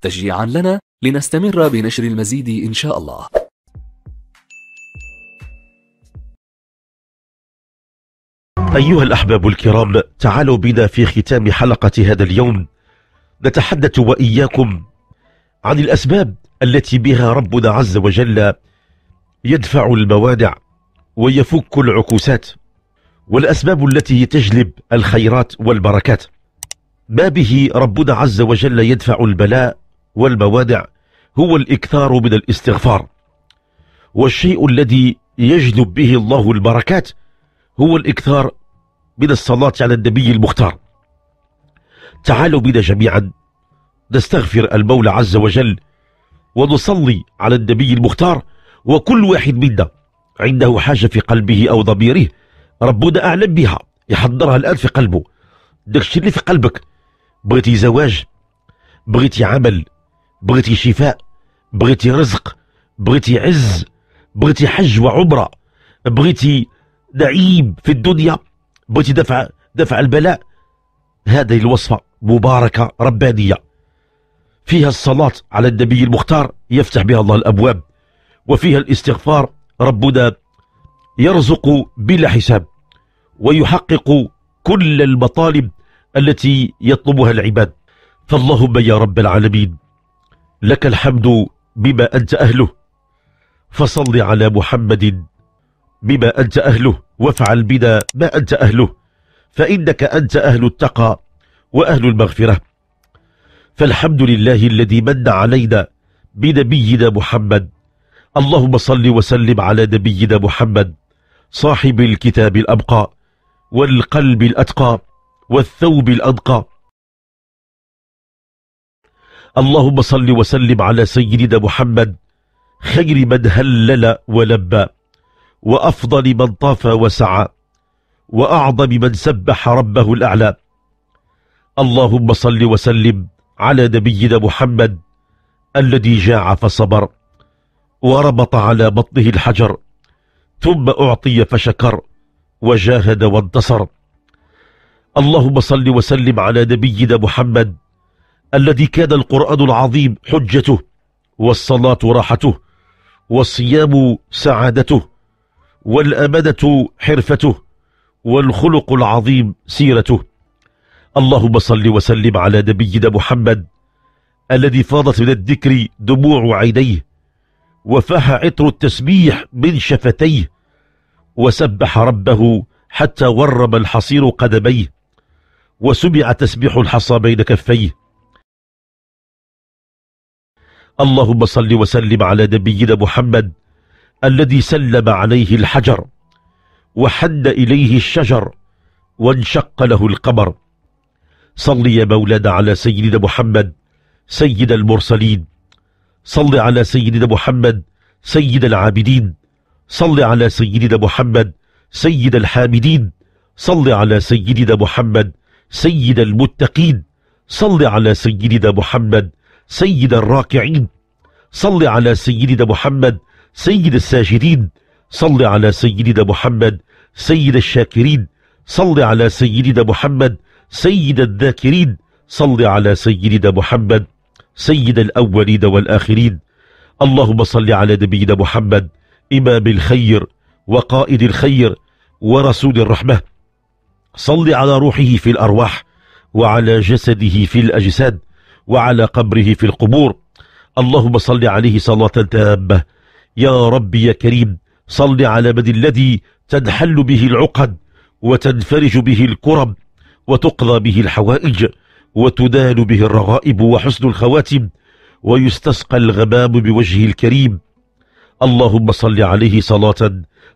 تشجيعا لنا لنستمر بنشر المزيد إن شاء الله أيها الأحباب الكرام تعالوا بنا في ختام حلقة هذا اليوم نتحدث وإياكم عن الأسباب التي بها ربنا عز وجل يدفع الموانع ويفك العكوسات والأسباب التي تجلب الخيرات والبركات ما به ربنا عز وجل يدفع البلاء والبوادع هو الإكثار من الاستغفار والشيء الذي يجلب به الله البركات هو الإكثار من الصلاة على النبي المختار تعالوا بنا جميعا نستغفر المولى عز وجل ونصلي على النبي المختار وكل واحد منا عنده حاجة في قلبه أو ضميره ربنا أعلم بها يحضرها الآن في قلبه داك الشيء اللي في قلبك بغيتي زواج بغيتي عمل بغيتي شفاء بغيتي رزق بغيتي عز بغيتي حج وعمرة بغيتي نعيم في الدنيا بغيتي دفع دفع البلاء هذه الوصفة مباركة ربانية فيها الصلاة على النبي المختار يفتح بها الله الأبواب وفيها الاستغفار ربنا يرزق بلا حساب ويحقق كل المطالب التي يطلبها العباد فاللهم يا رب العالمين لك الحمد بما أنت أهله فصل على محمد بما أنت أهله وافعل بنا ما أنت أهله فإنك أنت أهل التقى وأهل المغفرة فالحمد لله الذي من علينا بنبينا محمد اللهم صل وسلم على نبينا محمد صاحب الكتاب الأبقى والقلب الأتقى والثوب الأنقى اللهم صل وسلم على سيدنا محمد خير من هلل ولبى وأفضل من طاف وسعى وأعظم من سبح ربه الأعلى اللهم صل وسلم على نبينا محمد الذي جاع فصبر وربط على بطنه الحجر ثم أعطي فشكر وجاهد وانتصر اللهم صل وسلم على نبينا محمد الذي كاد القرآن العظيم حجته والصلاة راحته والصيام سعادته والأمدة حرفته والخلق العظيم سيرته اللهم صل وسلم على نبينا محمد الذي فاضت من الذكر دموع عينيه وفاح عطر التسبيح من شفتيه وسبح ربه حتى ورم الحصير قدميه وسمع تسبيح الحصى بين كفيه اللهم صل وسلم على نبينا محمد الذي سلم عليه الحجر وحن إليه الشجر وانشق له القمر صل يا مولانا على سيدنا محمد سيد المرسلين صل على سيدنا محمد سيد العابدين صل على سيدنا محمد سيد الحامدين صل على سيدنا محمد سيد المتقين صل على سيدنا محمد سيد الراكعين صل على سيدنا محمد سيد الساجدين صل على سيدنا محمد سيد الشاكرين صل على سيدنا محمد سيد الذاكرين صل على سيدنا محمد سيد الأولين والآخرين اللهم صل على نبينا محمد إمام الخير وقائد الخير ورسول الرحمة صل على روحه في الأرواح وعلى جسده في الأجساد وعلى قبره في القبور اللهم صل عليه صلاة تامة يا ربي يا كريم صل على من الذي تنحل به العقد وتنفرج به الكرب وتقضى به الحوائج وتدان به الرغائب وحسن الخواتم ويستسقى الغمام بوجهه الكريم اللهم صل عليه صلاة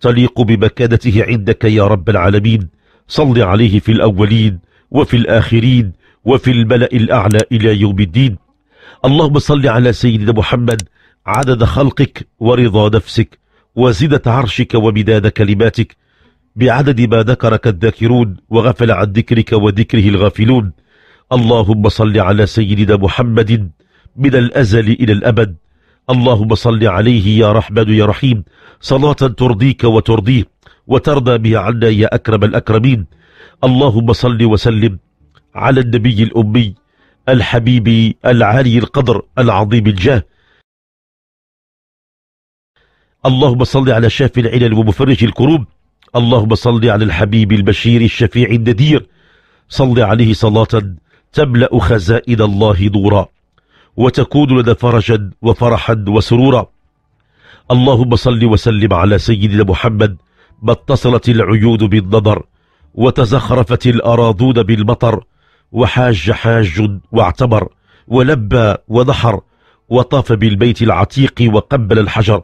تليق بمكانته عندك يا رب العالمين صل عليه في الأولين وفي الآخرين وفي الملأ الأعلى إلى يوم الدين اللهم صل على سيدنا محمد عدد خلقك ورضا نفسك وزدة عرشك ومداد كلماتك بعدد ما ذكرك الذاكرون وغفل عن ذكرك وذكره الغافلون اللهم صل على سيدنا محمد من الأزل إلى الأبد اللهم صل عليه يا رحمن يا رحيم صلاة ترضيك وترضيه وترضى بها عنا يا أكرم الأكرمين اللهم صل وسلم على النبي الأمي الحبيب العالي القدر العظيم الجاه اللهم صل على شافي العلل ومفرج الكروب اللهم صل على الحبيب البشير الشفيع النذير صل عليه صلاة تملأ خزائن الله نورا وتكون لنا فرجا وفرحا وسرورا اللهم صل وسلم على سيدنا محمد ما اتصلت العيون بالنظر وتزخرفت الأراضون بالمطر وحاج حاج واعتبر ولبى وضحر وطاف بالبيت العتيق وقبل الحجر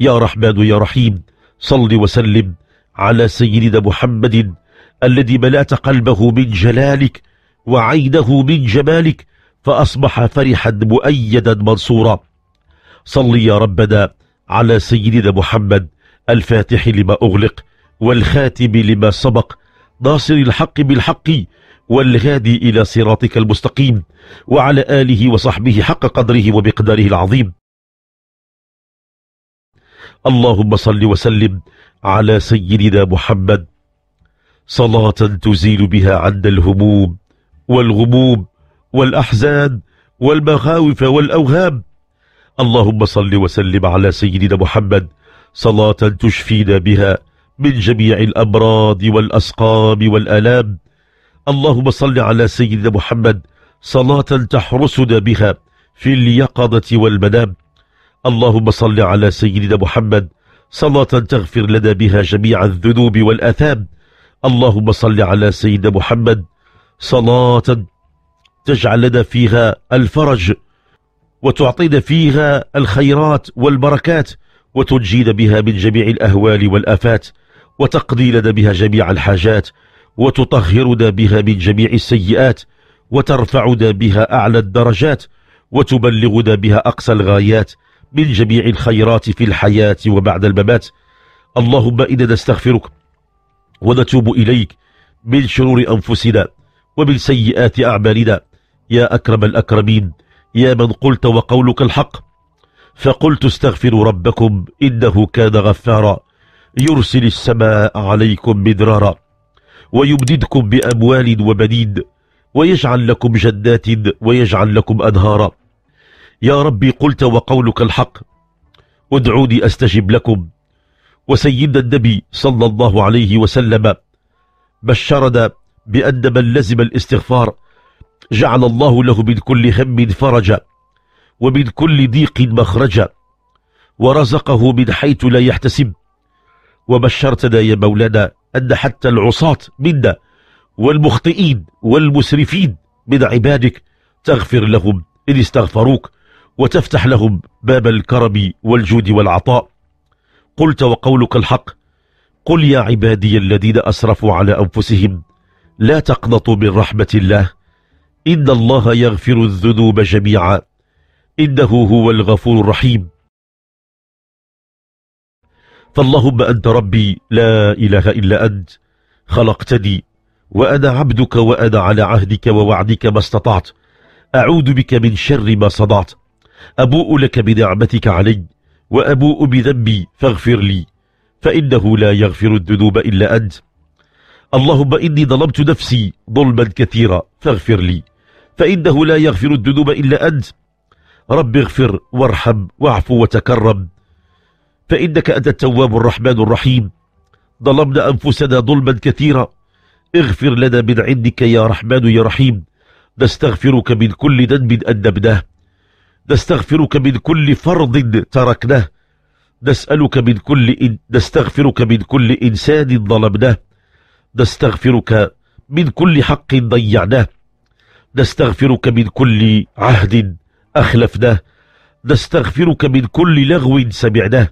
يا رحباد يا رحيم صل وسلم على سيدنا محمد الذي ملأت قلبه من جلالك وعينه من جمالك فأصبح فرحا مؤيدا منصورا صل يا ربنا على سيدنا محمد الفاتح لما أغلق والخاتم لما سبق ناصر الحق بالحق والهادي إلى صراطك المستقيم وعلى آله وصحبه حق قدره ومقداره العظيم اللهم صل وسلم على سيدنا محمد صلاة تزيل بها عنا الهموم والغموم والأحزان والمخاوف والأوهام اللهم صل وسلم على سيدنا محمد صلاة تشفينا بها من جميع الأمراض والأسقام والآلام اللهم صل على سيدنا محمد صلاة تحرسنا بها في اليقظة والمنام اللهم صل على سيدنا محمد صلاة تغفر لنا بها جميع الذنوب والأثام اللهم صل على سيدنا محمد صلاة تجعل لنا فيها الفرج وتعطينا فيها الخيرات والبركات وتنجينا بها من جميع الأهوال والآفات وتقضي لنا بها جميع الحاجات وتطهرنا بها من جميع السيئات وترفعنا بها أعلى الدرجات وتبلغنا بها أقصى الغايات من جميع الخيرات في الحياة وبعد الممات اللهم إنا نستغفرك ونتوب إليك من شرور أنفسنا ومن سيئات أعمالنا يا أكرم الأكرمين يا من قلت وقولك الحق فقلت استغفروا ربكم إنه كان غفارا يرسل السماء عليكم مدرارا ويبددكم بأموال وبنين ويجعل لكم جنات ويجعل لكم أنهارا يا ربي قلت وقولك الحق ادعوني أستجب لكم وسيدنا النبي صلى الله عليه وسلم بشرنا بأن من لزم الاستغفار جعل الله له من كل هم فرجا ومن كل ضيق مخرجا ورزقه من حيث لا يحتسب وبشرتنا يا مولانا أدى حتى العصاة منا والمخطئين والمسرفين من عبادك تغفر لهم إن استغفروك وتفتح لهم باب الكرم والجود والعطاء قلت وقولك الحق قل يا عبادي الذين أسرفوا على أنفسهم لا تقنطوا من رحمة الله إن الله يغفر الذنوب جميعا إنه هو الغفور الرحيم فاللهم أنت ربي لا إله إلا أنت خلقتني وأنا عبدك وأنا على عهدك ووعدك ما استطعت أعوذ بك من شر ما صنعت أبوء لك بنعمتك علي وأبوء بذنبي فاغفر لي فإنه لا يغفر الذنوب إلا أنت اللهم إني ظلمت نفسي ظلما كثيرا فاغفر لي فإنه لا يغفر الذنوب إلا أنت رب اغفر وارحم واعف وتكرم فإنك أنت التواب الرحمن الرحيم ظلمنا أنفسنا ظلما كثيرا اغفر لنا من عندك يا رحمن يا رحيم نستغفرك من كل ذنب أدبناه نستغفرك من كل فرض تركناه نسألك من كل إن... نستغفرك من كل إنسان ظلمناه نستغفرك من كل حق ضيعناه نستغفرك من كل عهد أخلفناه نستغفرك من كل لغو سمعناه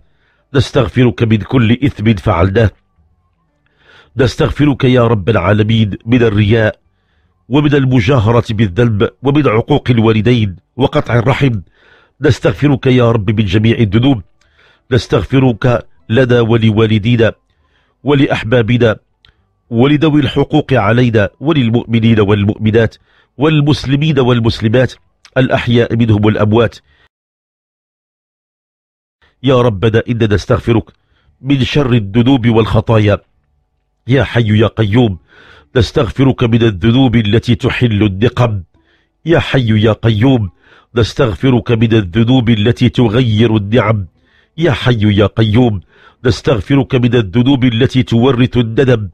نستغفرك من كل إثم فعلناه نستغفرك يا رب العالمين من الرياء ومن المجاهرة بالذنب ومن عقوق الوالدين وقطع الرحم نستغفرك يا رب من جميع الذنوب نستغفرك لنا ولوالدينا ولأحبابنا ولذوي الحقوق علينا وللمؤمنين والمؤمنات والمسلمين والمسلمات الأحياء منهم والأموات يا رب دائد نستغفرك من شر الذنوب والخطايا يا حي يا قيوم نستغفرك من الذنوب التي تحل النقم يا حي يا قيوم نستغفرك من الذنوب التي تغير النعم يا حي يا قيوم نستغفرك من الذنوب التي تورث الندم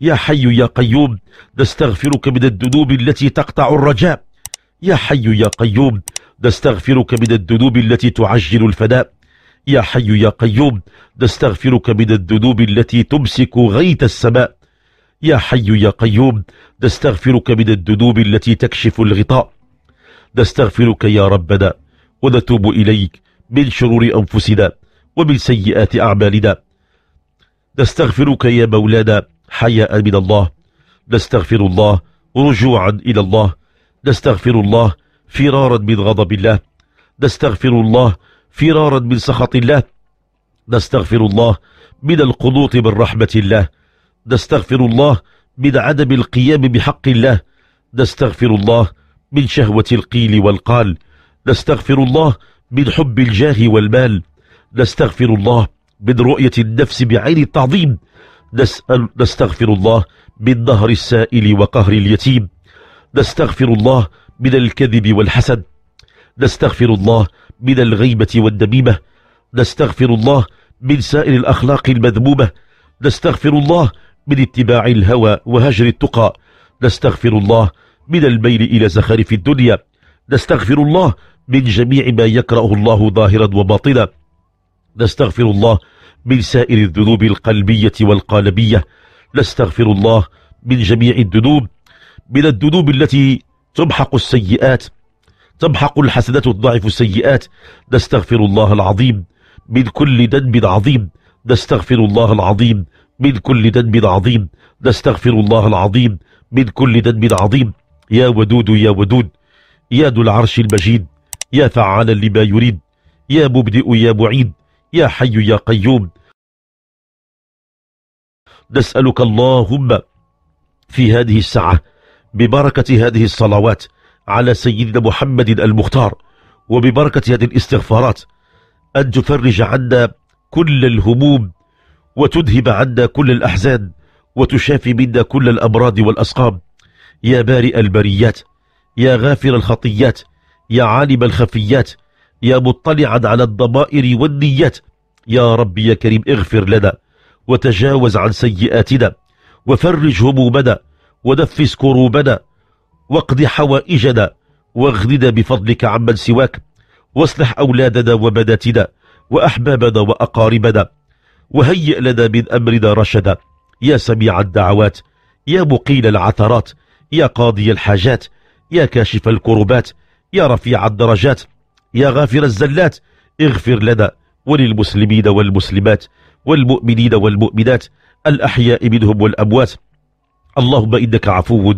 يا حي يا قيوم نستغفرك من الذنوب التي تقطع الرجاء يا حي يا قيوم نستغفرك من الذنوب التي تعجل الفناء يا حي يا قيوم نستغفرك من الذنوب التي تمسك غيث السماء يا حي يا قيوم نستغفرك من الذنوب التي تكشف الغطاء نستغفرك يا ربنا ونتوب إليك من شرور أنفسنا ومن سيئات أعمالنا نستغفرك يا مولانا حياء من الله نستغفر الله رجوعا إلى الله نستغفر الله فرارا من غضب الله نستغفر الله فرارا من سخط الله نستغفر الله من القنوط من رحمة الله نستغفر الله من عدم القيام بحق الله نستغفر الله من شهوة القيل والقال نستغفر الله من حب الجاه والمال نستغفر الله من رؤية النفس بعين التعظيم نسأل نستغفر الله من نهر السائل وقهر اليتيم نستغفر الله من الكذب والحسد نستغفر الله من الغيبة والدميمة نستغفر الله من سائر الأخلاق المذمومة نستغفر الله من اتباع الهوى وهجر التقى نستغفر الله من الميل إلى زخرف الدنيا نستغفر الله من جميع ما يكرهه الله ظاهرا وباطنا نستغفر الله من سائر الذنوب القلبية والقالبية نستغفر الله من جميع الذنوب من الذنوب التي تمحق السيئات تمحق الحسنات وتضاعف السيئات نستغفر الله العظيم من كل ذنب عظيم نستغفر الله العظيم من كل ذنب عظيم نستغفر الله العظيم من كل ذنب عظيم يا ودود يا ودود يا ذو العرش المجيد يا فعالا لما يريد يا مبدئ يا معيد يا حي يا قيوم نسألك اللهم في هذه الساعة ببركة هذه الصلوات على سيدنا محمد المختار وببركة هذه الاستغفارات أن تفرج عنا كل الهموم وتذهب عنا كل الأحزان وتشافي منا كل الأمراض والأسقام يا بارئ البريات يا غافر الخطيات يا عالم الخفيات يا مطلعا على الضمائر والنيات يا رب يا كريم اغفر لنا وتجاوز عن سيئاتنا وفرج همومنا ونفس كروبنا واقض حوائجنا واغننا بفضلك عمن سواك واصلح أولادنا وبناتنا وأحبابنا وأقاربنا وهيئ لنا من أمرنا رشدا يا سميع الدعوات يا مقيل العثرات يا قاضي الحاجات يا كاشف الكربات يا رفيع الدرجات يا غافر الزلات اغفر لنا وللمسلمين والمسلمات والمؤمنين والمؤمنات الأحياء منهم والأموات اللهم إنك عفو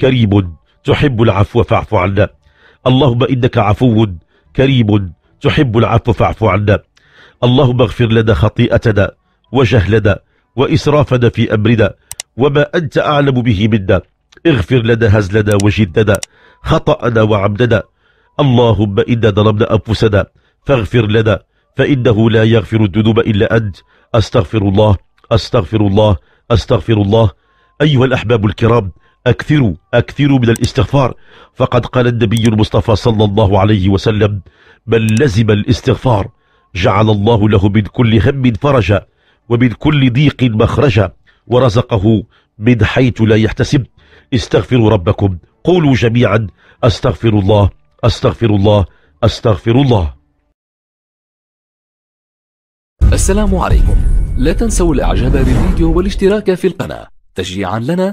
كريم تحب العفو فاعف عنا اللهم إنك عفو كريم تحب العفو فاعف عنا اللهم اغفر لنا خطيئتنا وجهلنا وإسرافنا في أمرنا وما أنت أعلم به منا اغفر لنا هزلنا وجدنا خطأنا وعبدنا اللهم إنا ظلمنا أنفسنا فاغفر لنا فإنه لا يغفر الذنوب إلا أنت أستغفر الله أستغفر الله أستغفر الله أيها الأحباب الكرام أكثروا أكثروا من الاستغفار فقد قال النبي المصطفى صلى الله عليه وسلم من لزم الاستغفار جعل الله له من كل هم فرجا ومن كل ضيق مخرجا ورزقه من حيث لا يحتسب استغفروا ربكم قولوا جميعا أستغفر الله أستغفر الله أستغفر الله السلام عليكم لا تنسوا الإعجاب بالفيديو والاشتراك في القناة تشجيعا لنا